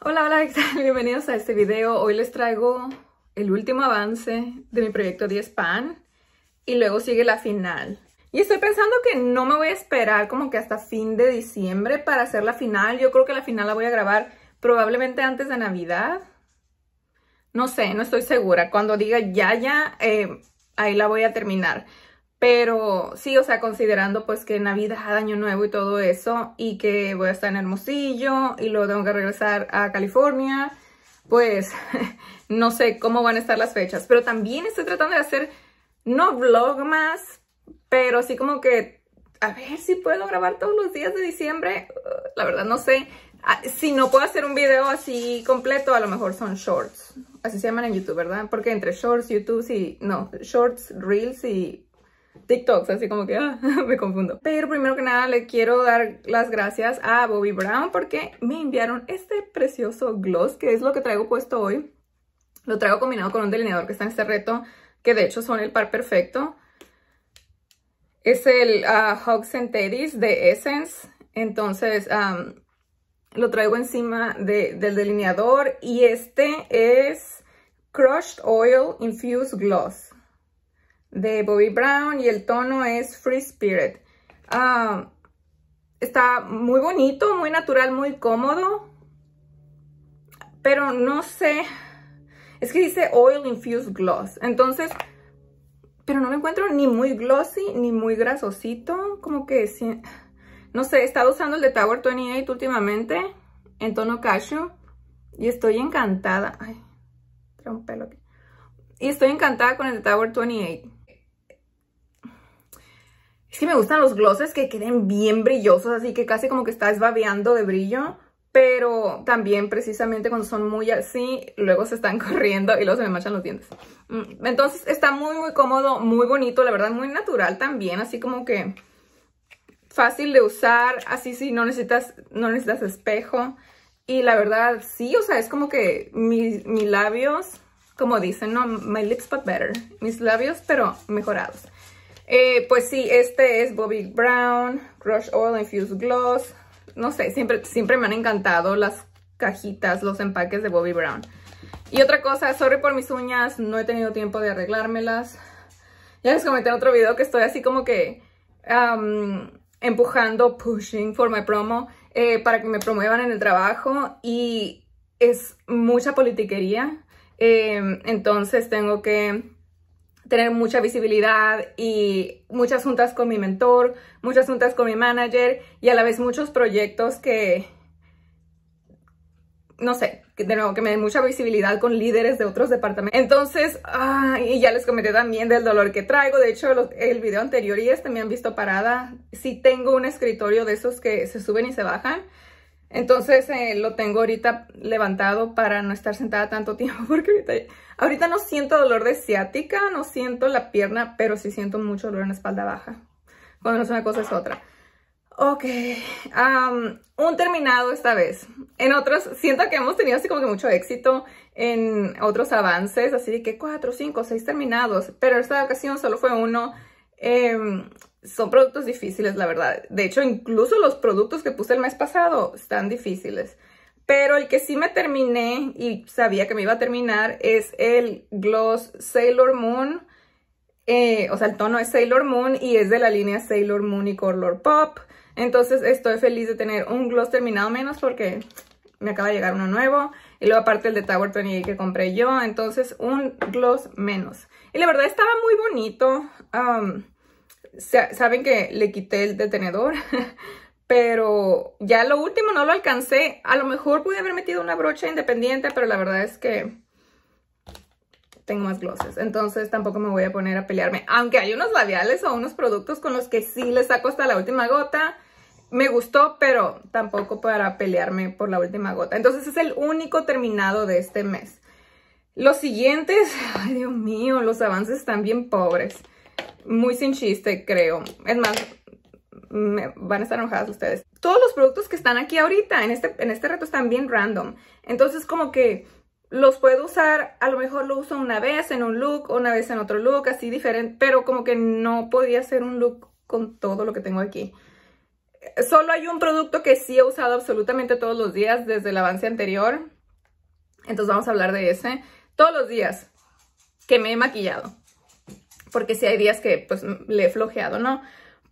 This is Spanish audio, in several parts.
Hola, hola, Bienvenidos a este video. Hoy les traigo el último avance de mi proyecto 10 Pan y luego sigue la final. Y estoy pensando que no me voy a esperar como que hasta fin de diciembre para hacer la final. Yo creo que la final la voy a grabar probablemente antes de Navidad. No sé, no estoy segura. Cuando diga ya, ya, eh, ahí la voy a terminar. Pero sí, o sea, considerando pues que Navidad, Año Nuevo y todo eso, y que voy a estar en Hermosillo y luego tengo que regresar a California, pues no sé cómo van a estar las fechas. Pero también estoy tratando de hacer, no vlog más, pero así como que a ver si puedo grabar todos los días de diciembre. Uh, la verdad no sé. Ah, si no puedo hacer un video así completo, a lo mejor son shorts. Así se llaman en YouTube, ¿verdad? Porque entre shorts, YouTube, y... No, shorts, reels y TikToks, así como que ah, me confundo. Pero primero que nada le quiero dar las gracias a Bobby Brown porque me enviaron este precioso gloss que es lo que traigo puesto hoy. Lo traigo combinado con un delineador que está en este reto, que de hecho son el par perfecto. Es el uh, Hugs and Teddy's de Essence. Entonces lo traigo encima del delineador y este es Crushed Oil Infused Gloss de Bobby Brown y el tono es Free Spirit. Ah, está muy bonito, muy natural, muy cómodo. Pero no sé, es que dice Oil Infused Gloss. Entonces, pero no me encuentro ni muy glossy ni muy grasosito. Como que, no sé, he estado usando el de Tower 28 últimamente en tono cashew. Y estoy encantada. Ay, trae un pelo aquí. Y estoy encantada con el de Tower 28. Es que me gustan los glosses que queden bien brillosos, así que casi como que estás babeando de brillo. Pero también precisamente cuando son muy así, luego se están corriendo y luego se me manchan los dientes. Mm, entonces está muy muy cómodo, muy bonito, la verdad muy natural también, así como que fácil de usar, así sí, no necesitas, no necesitas espejo. Y la verdad, sí, o sea, es como que mis, mis labios, como dicen, no, my lips but better. Mis labios, pero mejorados. Eh, pues sí, este es Bobby Brown, Crush Oil Infused Gloss. No sé, siempre, siempre me han encantado las cajitas, los empaques de Bobby Brown. Y otra cosa, sorry por mis uñas, no he tenido tiempo de arreglármelas. Ya les comenté en otro video que estoy así como que empujando, pushing for my promo, eh, para que me promuevan en el trabajo y es mucha politiquería. Em, entonces tengo que tener mucha visibilidad y muchas juntas con mi mentor, muchas juntas con mi manager y a la vez muchos proyectos que, no sé, que de nuevo, que me den mucha visibilidad con líderes de otros departamentos. Entonces, y ya les comenté también del dolor que traigo. De hecho, el video anterior y este me han visto parada. Si sí tengo un escritorio de esos que se suben y se bajan, entonces eh, lo tengo ahorita levantado para no estar sentada tanto tiempo porque ahorita, no siento dolor de ciática, no siento la pierna, pero sí siento mucho dolor en la espalda baja. Cuando no es una cosa es otra. Ok, un terminado esta vez. En otros, siento que hemos tenido así como que mucho éxito en otros avances, así que cuatro, cinco, seis terminados, pero esta ocasión solo fue uno. Em, son productos difíciles, la verdad. De hecho, incluso los productos que puse el mes pasado están difíciles. Pero el que sí me terminé y sabía que me iba a terminar es el Gloss Sailor Moon. Eh, o sea, el tono es Sailor Moon y es de la línea Sailor Moon y Color Pop. Entonces estoy feliz de tener un gloss terminado menos porque me acaba de llegar uno nuevo. Y luego aparte el de Tower 28 que compré yo. Entonces un gloss menos. Y la verdad estaba muy bonito. Um, saben que le quité el detenedor, pero ya lo último no lo alcancé. A lo mejor pude haber metido una brocha independiente, pero la verdad es que tengo más glosses. Entonces tampoco me voy a poner a pelearme. Aunque hay unos labiales o unos productos con los que sí les saco hasta la última gota. Me gustó, pero tampoco para pelearme por la última gota. Entonces es el único terminado de este mes. Los siguientes, ay Dios mío, los avances están bien pobres muy sin chiste, creo. Es más, van a estar enojadas ustedes. Todos los productos que están aquí ahorita en este, en este reto están bien random. Entonces como que los puedo usar, a lo mejor lo uso una vez en un look, una vez en otro look, así diferente, pero como que no podía hacer un look con todo lo que tengo aquí. Solo hay un producto que sí he usado absolutamente todos los días desde el avance anterior. Entonces vamos a hablar de ese. Todos los días que me he maquillado porque si sí hay días que pues le he flojeado, ¿no?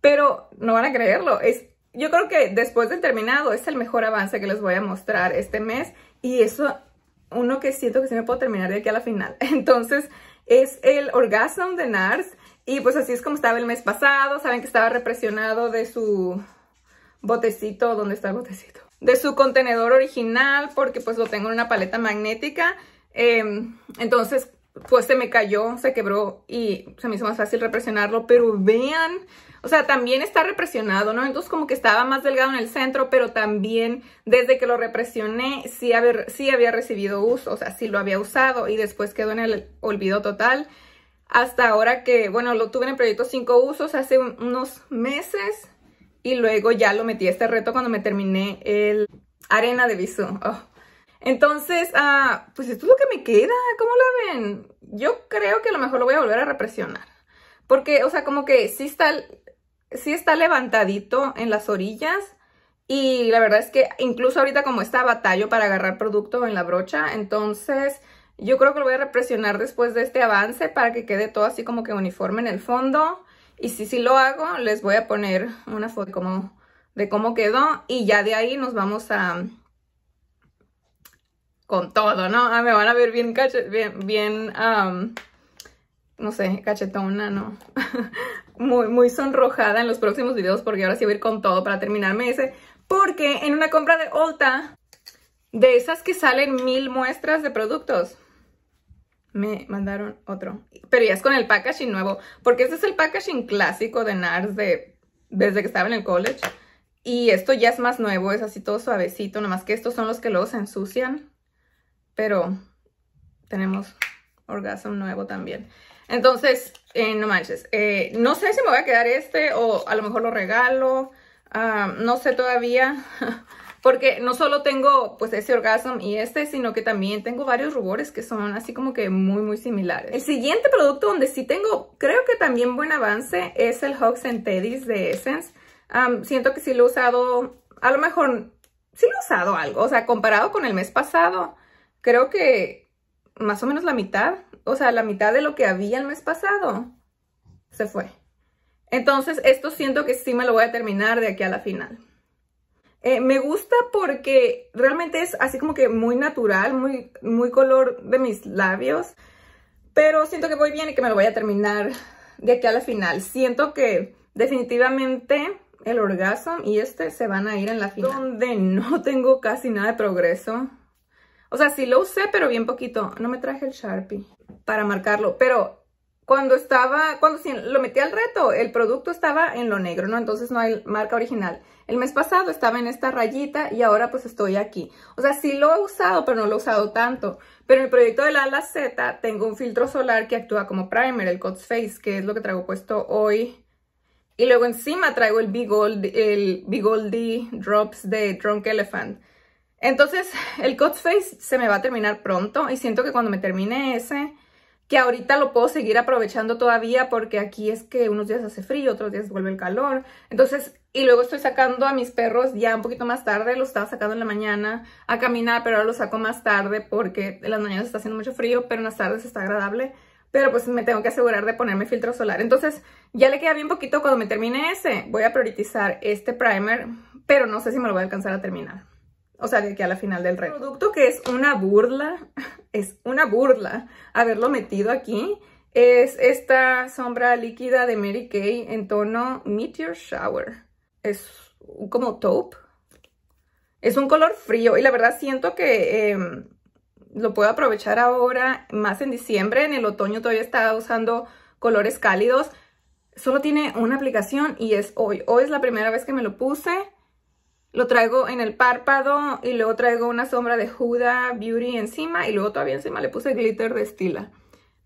Pero no van a creerlo, es, yo creo que después de terminado es el mejor avance que les voy a mostrar este mes y eso uno que siento que sí me puedo terminar de aquí a la final. Entonces es el Orgasm de NARS y pues así es como estaba el mes pasado, saben que estaba represionado de su botecito, ¿dónde está el botecito? De su contenedor original porque pues lo tengo en una paleta magnética. Em, entonces pues se me cayó, se quebró y se me hizo más fácil represionarlo, pero vean, o sea, también está represionado, ¿no? Entonces como que estaba más delgado en el centro, pero también desde que lo represioné sí, sí había recibido uso, o sea, sí lo había usado y después quedó en el olvido total. Hasta ahora que, bueno, lo tuve en el proyecto 5 usos hace unos meses y luego ya lo metí a este reto cuando me terminé el arena de bisú. Oh, entonces, ah, pues esto es lo que me queda, ¿cómo lo ven? Yo creo que a lo mejor lo voy a volver a represionar. Porque, o sea, como que sí está, sí está levantadito en las orillas. Y la verdad es que incluso ahorita como está batallo para agarrar producto en la brocha, entonces yo creo que lo voy a represionar después de este avance para que quede todo así como que uniforme en el fondo. Y si sí si lo hago, les voy a poner una foto de cómo quedó y ya de ahí nos vamos a, con todo, ¿no? Ah, me van a ver bien bien, bien, no sé, cachetona, ¿no? muy, muy sonrojada en los próximos videos porque ahora sí voy a ir con todo para terminarme ese. Porque en una compra de Ulta, de esas que salen mil muestras de productos, me mandaron otro. Pero ya es con el packaging nuevo, porque este es el packaging clásico de NARS de, desde que estaba en el college. Y esto ya es más nuevo, es así todo suavecito, nomás que estos son los que luego se ensucian pero tenemos orgasmo nuevo también. Entonces, eh, no manches, eh, no sé si me voy a quedar este o a lo mejor lo regalo, ah, no sé todavía, porque no solo tengo pues ese orgasmo y este, sino que también tengo varios rubores que son así como que muy muy similares. El siguiente producto donde sí tengo, creo que también buen avance, es el Hogs and Teddy's de Essence. siento que sí lo he usado, a lo mejor sí lo he usado algo, o sea, comparado con el mes pasado, creo que más o menos la mitad, o sea, la mitad de lo que había el mes pasado se fue. Entonces, esto siento que sí me lo voy a terminar de aquí a la final. Eh, me gusta porque realmente es así como que muy natural, muy, muy color de mis labios. Pero siento que voy bien y que me lo voy a terminar de aquí a la final. Siento que definitivamente el orgasmo y este se van a ir en la final. Donde no tengo casi nada de progreso. O sea, sí lo usé, pero bien poquito. No me traje el Sharpie para marcarlo. Pero cuando estaba, cuando lo metí al reto, el producto estaba en lo negro, ¿no? Entonces no hay marca original. El mes pasado estaba en esta rayita y ahora pues estoy aquí. O sea, sí lo he usado, pero no lo he usado tanto. Pero en el proyecto de ala Z tengo un filtro solar que actúa como primer, el Cots Face, que es lo que traigo puesto hoy. Y luego encima traigo el Big Old, el Big Drops de Drunk Elephant. Entonces, el cut Face se me va a terminar pronto y siento que cuando me termine ese, que ahorita lo puedo seguir aprovechando todavía porque aquí es que unos días hace frío, otros días vuelve el calor. Entonces, y luego estoy sacando a mis perros ya un poquito más tarde, los estaba sacando en la mañana a caminar, pero ahora los saco más tarde porque en las mañanas está haciendo mucho frío, pero en las tardes está agradable. Pero pues me tengo que asegurar de ponerme filtro solar. Entonces, ya le queda bien poquito cuando me termine ese. Voy a priorizar este primer, pero no sé si me lo voy a alcanzar a terminar o sea, que aquí a la final del reto. producto que es una burla, es una burla haberlo metido aquí, es esta sombra líquida de Mary Kay en tono Meteor Shower. Es como taupe. Es un color frío y la verdad siento que em, lo puedo aprovechar ahora más en diciembre. En el otoño todavía estaba usando colores cálidos. Solo tiene una aplicación y es hoy. Hoy es la primera vez que me lo puse. Lo traigo en el párpado y luego traigo una sombra de Huda Beauty encima y luego todavía encima le puse glitter de Estila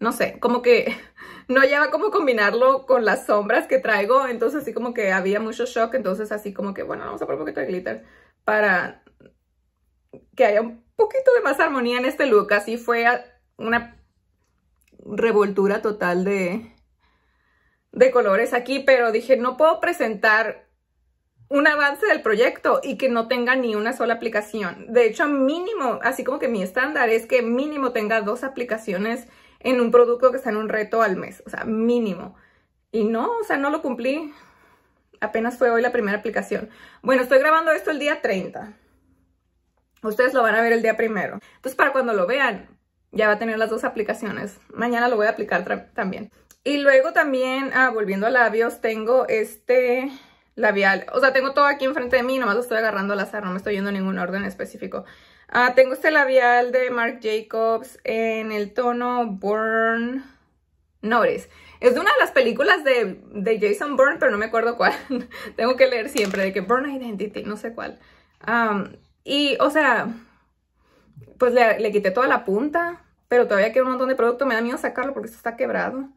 No sé, como que no lleva como combinarlo con las sombras que traigo, entonces así como que había mucho shock, entonces así como que bueno, vamos a poner un poquito de glitter para que haya un poquito de más armonía en este look. Así fue una revoltura total de, de colores aquí, pero dije, no puedo presentar un avance del proyecto y que no tenga ni una sola aplicación. De hecho, mínimo, así como que mi estándar es que mínimo tenga dos aplicaciones en un producto que está en un reto al mes, o sea, mínimo. Y no, o sea, no lo cumplí. Apenas fue hoy la primera aplicación. Bueno, estoy grabando esto el día 30. Ustedes lo van a ver el día primero. Entonces, para cuando lo vean, ya va a tener las dos aplicaciones. Mañana lo voy a aplicar también. Y luego también, ah, volviendo a labios, tengo este labial. O sea, tengo todo aquí enfrente de mí, nomás lo estoy agarrando al azar, no me estoy yendo a ningún orden específico. Ah, tengo este labial de Marc Jacobs en el tono Burn Notice. Es de una de las películas de, de Jason Bourne, pero no me acuerdo cuál. tengo que leer siempre de que Burn Identity, no sé cuál. y, o sea, pues le, quité toda la punta, pero todavía queda un montón de producto. Me da miedo sacarlo porque esto está quebrado.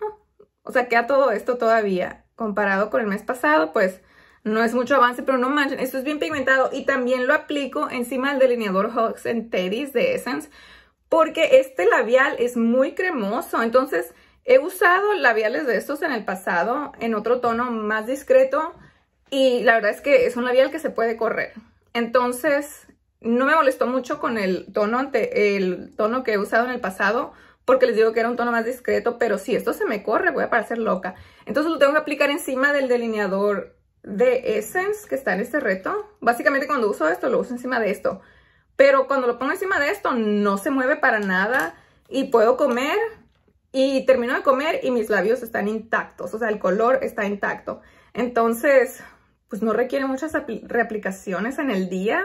Ah, o sea, queda todo esto todavía comparado con el mes pasado, pues no es mucho avance, pero no manchen, esto es bien pigmentado y también lo aplico encima del delineador Hugs de Essence porque este labial es muy cremoso, entonces he usado labiales de estos en el pasado en otro tono más discreto y la verdad es que es un labial que se puede correr, entonces no me molestó mucho con el tono, el tono que he usado en el pasado porque les digo que era un tono más discreto, pero si esto se me corre voy a parecer loca. Entonces lo tengo que aplicar encima del delineador de Essence que está en este reto. Básicamente cuando uso esto, lo uso encima de esto. Pero cuando lo pongo encima de esto, no se mueve para nada y puedo comer y termino de comer y mis labios están intactos, o sea, el color está intacto. Entonces, pues no requiere muchas reaplicaciones en el día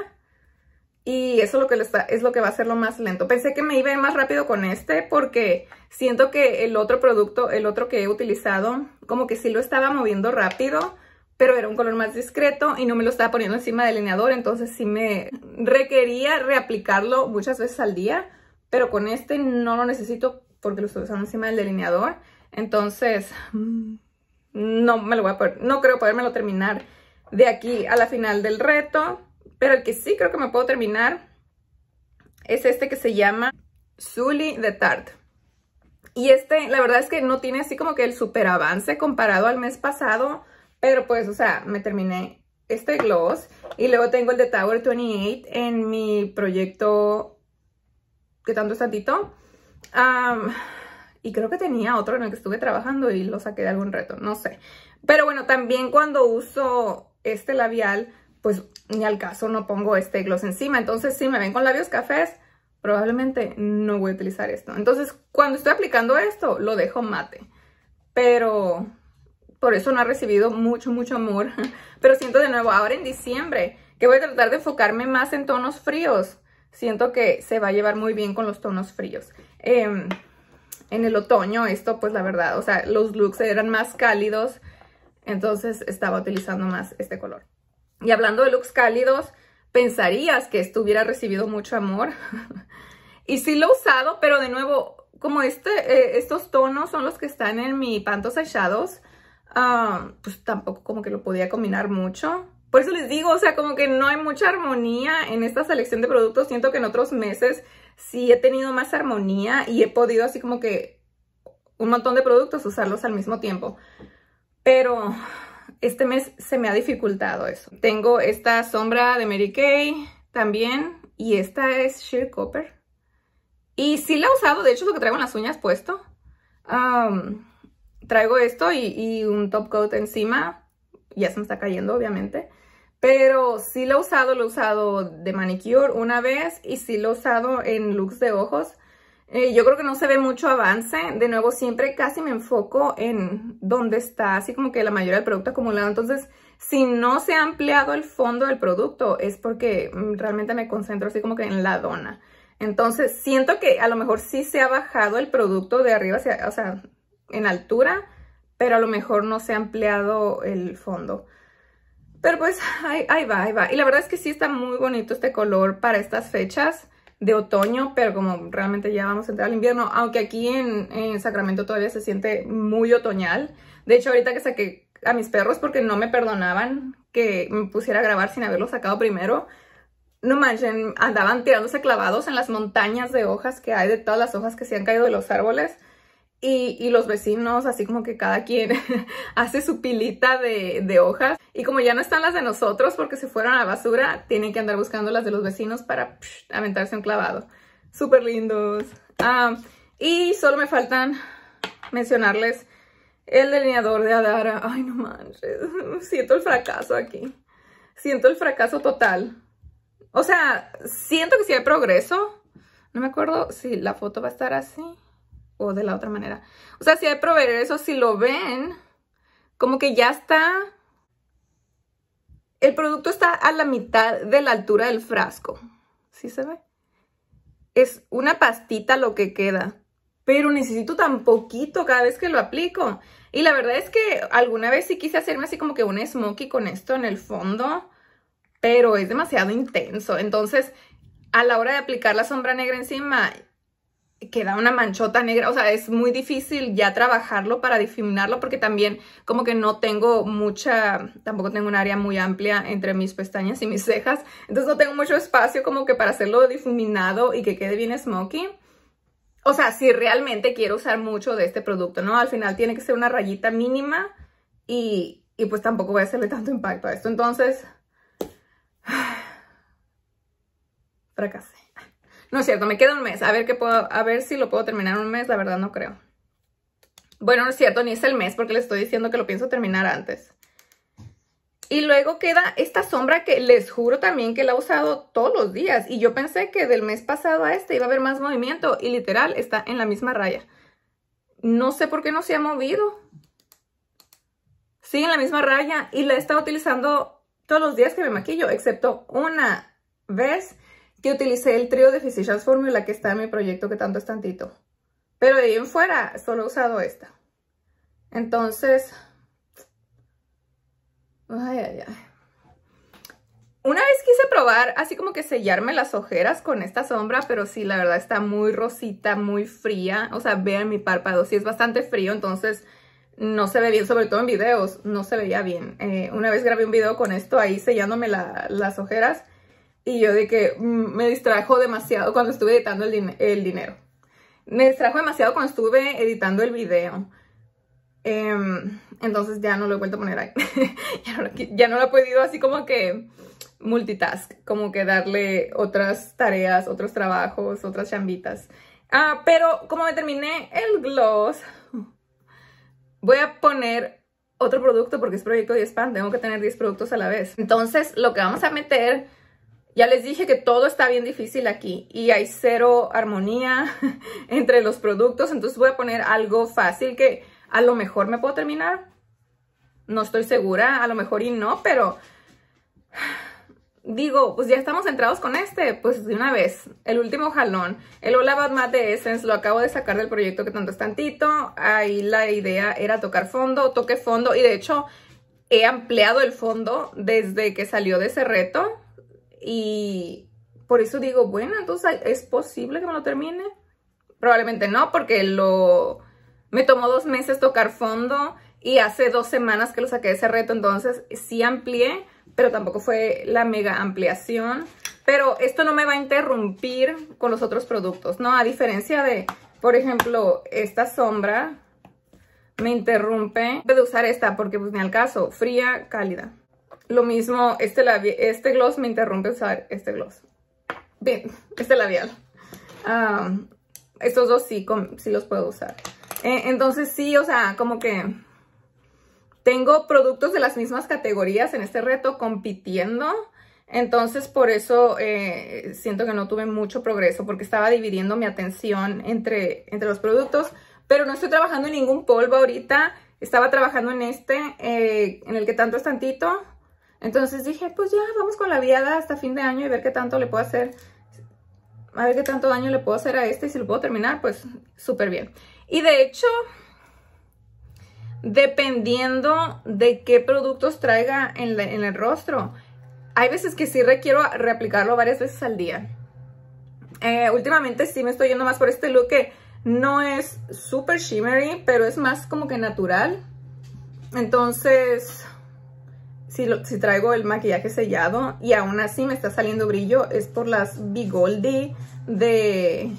y eso es lo, que va a ser lo más lento. Pensé que me iba más rápido con este porque siento que el otro producto, el otro que he utilizado, como que sí lo estaba moviendo rápido, pero era un color más discreto y no me lo estaba poniendo encima del delineador, entonces sí me requería reaplicarlo muchas veces al día, pero con este no lo necesito porque lo estoy usando encima del delineador, entonces mm, no me lo voy a no creo podérmelo terminar de aquí a la final del reto. Pero el que sí creo que me puedo terminar es este que se llama Sully de Tarte. Y este, la verdad es que no tiene así como que el super avance comparado al mes pasado. Pero pues, o sea, me terminé este gloss. Y luego tengo el de Tower 28 en mi proyecto que tanto es tantito. y creo que tenía otro en el que estuve trabajando y lo saqué de algún reto, no sé. Pero bueno, también cuando uso este labial, pues ni al caso no pongo este gloss encima. Entonces, si me ven con labios cafés, probablemente no voy a utilizar esto. Entonces, cuando estoy aplicando esto, lo dejo mate. Pero por eso no ha recibido mucho, mucho amor. Pero siento de nuevo, ahora en diciembre, que voy a tratar de enfocarme más en tonos fríos. Siento que se va a llevar muy bien con los tonos fríos. Em, en el otoño esto, pues la verdad, o sea, los looks eran más cálidos. Entonces estaba utilizando más este color. Y hablando de looks cálidos, pensarías que esto hubiera recibido mucho amor. y sí lo he usado, pero de nuevo, como este, eh, estos tonos son los que están en mi Pantos Shadows, ah, pues tampoco como que lo podía combinar mucho. Por eso les digo, o sea, como que no hay mucha armonía en esta selección de productos. Siento que en otros meses sí he tenido más armonía y he podido así como que un montón de productos usarlos al mismo tiempo. Pero este mes se me ha dificultado eso. Tengo esta sombra de Mary Kay también y esta es Sheer Copper. Y sí la he usado, de hecho es lo que traigo en las uñas puesto. traigo esto y, un top coat encima. Ya se me está cayendo, obviamente. Pero sí la he usado, lo he usado de manicure una vez y sí lo he usado en looks de ojos. Eh, yo creo que no se ve mucho avance. De nuevo, siempre casi me enfoco en dónde está así como que la mayoría del producto acumulado. Entonces, si no se ha ampliado el fondo del producto es porque mm, realmente me concentro así como que en la dona. Entonces, siento que a lo mejor sí se ha bajado el producto de arriba, o sea, en altura, pero a lo mejor no se ha ampliado el fondo. Pero pues ahí, ahí, va, ahí va. Y la verdad es que sí está muy bonito este color para estas fechas de otoño, pero como realmente ya vamos a entrar al invierno, aunque aquí en, Sacramento todavía se siente muy otoñal. De hecho, ahorita que saqué a mis perros porque no me perdonaban que me pusiera a grabar sin haberlo sacado primero, no manchen, andaban tirándose clavados en las montañas de hojas que hay, de todas las hojas que se han caído de los árboles. Y, los vecinos, así como que cada quien hace su pilita de, hojas. Y como ya no están las de nosotros porque se fueron a la basura, tienen que andar buscando las de los vecinos para aventarse un clavado. Súper lindos. Ah, y solo me faltan mencionarles el delineador de Adara. Ay, no manches. Siento el fracaso aquí. Siento el fracaso total. O sea, siento que sí hay progreso. No me acuerdo si la foto va a estar así o de la otra manera. O sea, si hay proveer eso, si lo ven, como que ya está, el producto está a la mitad de la altura del frasco. ¿Sí se ve? Es una pastita lo que queda, pero necesito tan poquito cada vez que lo aplico. Y la verdad es que alguna vez sí quise hacerme así como que un smokey con esto en el fondo, pero es demasiado intenso. Entonces, a la hora de aplicar la sombra negra encima, queda una manchota negra, o sea, es muy difícil ya trabajarlo para difuminarlo porque también como que no tengo mucha, tampoco tengo un área muy amplia entre mis pestañas y mis cejas, entonces no tengo mucho espacio como que para hacerlo difuminado y que quede bien smoky. O sea, si realmente quiero usar mucho de este producto, ¿no? Al final tiene que ser una rayita mínima y, y pues tampoco voy a hacerle tanto impacto a esto. Entonces, fracasé. No es cierto, me queda un mes. A ver, qué puedo, a ver si lo puedo terminar un mes. La verdad no creo. Bueno, no es cierto, ni es el mes porque le estoy diciendo que lo pienso terminar antes. Y luego queda esta sombra que les juro también que la he usado todos los días. Y yo pensé que del mes pasado a este iba a haber más movimiento. Y literal, está en la misma raya. No sé por qué no se ha movido. Sigue en la misma raya. Y la he estado utilizando todos los días que me maquillo. Excepto una vez que utilicé el trío de Physicians Formula que está en mi proyecto que tanto es tantito. Pero de ahí en fuera solo he usado esta. Entonces, Una vez quise probar así como que sellarme las ojeras con esta sombra, pero sí, la verdad está muy rosita, muy fría. O sea, vean mi párpado, sí es bastante frío, entonces no se ve bien, sobre todo en videos, no se veía bien. Eh, una vez grabé un video con esto ahí sellándome las ojeras y yo de que mm, me distrajo demasiado cuando estuve editando el, dinero. Me distrajo demasiado cuando estuve editando el video. Em, entonces ya no lo he vuelto a poner ahí. ya, no, lo he podido así como que multitask. Como que darle otras tareas, otros trabajos, otras chambitas. Ah, pero como me terminé el gloss, voy a poner otro producto porque es proyecto de spam. Tengo que tener 10 productos a la vez. Entonces lo que vamos a meter ya les dije que todo está bien difícil aquí y hay cero armonía entre los productos, entonces voy a poner algo fácil que a lo mejor me puedo terminar. No estoy segura, a lo mejor y no, pero digo, pues ya estamos entrados con este, pues de una vez, el último jalón. El Hola Bad Essence lo acabo de sacar del proyecto que tanto es tantito. Ahí la idea era tocar fondo, toque fondo y de hecho he ampliado el fondo desde que salió de ese reto. Y por eso digo, bueno, entonces es posible que me lo termine. Probablemente no, porque lo me tomó dos meses tocar fondo y hace dos semanas que lo saqué de ese reto, entonces sí amplié, pero tampoco fue la mega ampliación. Pero esto no me va a interrumpir con los otros productos, ¿no? A diferencia de, por ejemplo, esta sombra me interrumpe de usar esta porque pues ni al caso, fría, cálida. Lo mismo, este, este gloss me interrumpe usar este gloss. Bien, este labial. estos dos sí, los puedo usar. E, entonces sí, o sea, como que tengo productos de las mismas categorías en este reto compitiendo. Entonces, por eso eh, siento que no tuve mucho progreso porque estaba dividiendo mi atención entre, entre los productos. Pero no estoy trabajando en ningún polvo ahorita. Estaba trabajando en este, eh, en el que tanto es tantito. Entonces dije, pues ya, vamos con la viada hasta fin de año y ver qué tanto le puedo hacer, a ver qué tanto daño le puedo hacer a este y si lo puedo terminar, pues súper bien. Y de hecho, dependiendo de qué productos traiga en, el rostro, hay veces que sí requiero reaplicarlo varias veces al día. Eh, últimamente sí me estoy yendo más por este look que no es súper shimmery, pero es más como que natural. Entonces, si, traigo el maquillaje sellado y aún así me está saliendo brillo, es por las Bigoldi de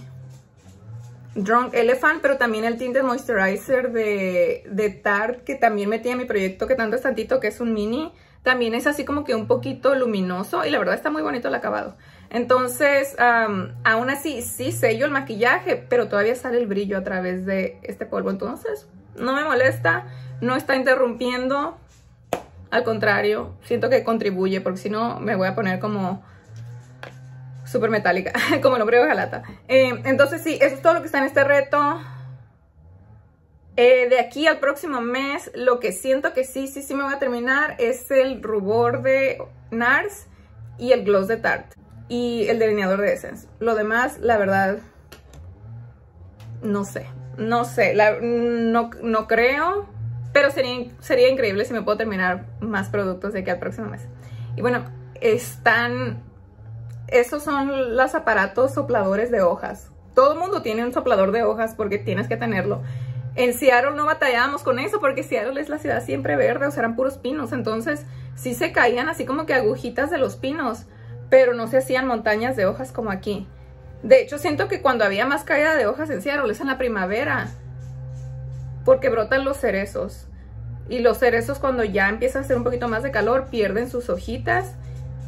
Drunk Elephant, pero también el tinte moisturizer de, de Tarte, que también metí en mi proyecto, que tanto es tantito, que es un mini. También es así como que un poquito luminoso y la verdad está muy bonito el acabado. Entonces, aún así, sí sello el maquillaje, pero todavía sale el brillo a través de este polvo. Entonces, no me molesta, no está interrumpiendo al contrario, siento que contribuye, porque si no me voy a poner como súper metálica, como nombre de lata. Eh, entonces sí, eso es todo lo que está en este reto. Eh, de aquí al próximo mes, lo que siento que sí, sí, sí me voy a terminar es el rubor de NARS y el gloss de Tarte y el delineador de Essence. Lo demás, la verdad, no sé, no sé, no, no creo. Pero sería, sería increíble si me puedo terminar más productos de aquí al próximo mes. Y bueno, están... esos son los aparatos sopladores de hojas. Todo el mundo tiene un soplador de hojas porque tienes que tenerlo. En Seattle no batallábamos con eso porque Seattle es la ciudad siempre verde, o sea, eran puros pinos. Entonces sí se caían así como que agujitas de los pinos, pero no se hacían montañas de hojas como aquí. De hecho, siento que cuando había más caída de hojas en Seattle es en la primavera porque brotan los cerezos. Y los cerezos cuando ya empieza a hacer un poquito más de calor pierden sus hojitas.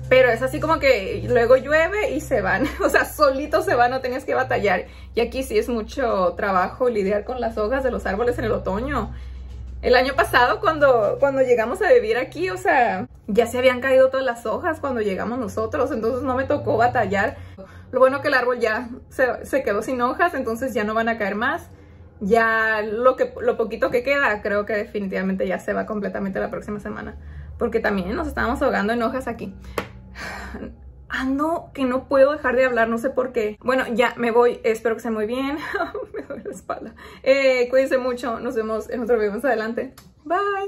Pero es así como que luego llueve y se van. O sea, solitos se van, no tienes que batallar. Y aquí sí es mucho trabajo lidiar con las hojas de los árboles en el otoño. El año pasado cuando, cuando llegamos a vivir aquí, o sea, ya se habían caído todas las hojas cuando llegamos nosotros. Entonces no me tocó batallar. Lo bueno que el árbol ya se, se quedó sin hojas, entonces ya no van a caer más ya lo, que, lo poquito que queda, creo que definitivamente ya se va completamente la próxima semana. Porque también nos estábamos ahogando en hojas aquí. Ando ah, que no puedo dejar de hablar, no sé por qué. Bueno, ya me voy, espero que estén muy bien. me duele la espalda. Eh, cuídense mucho, nos vemos en otro video más adelante. Bye.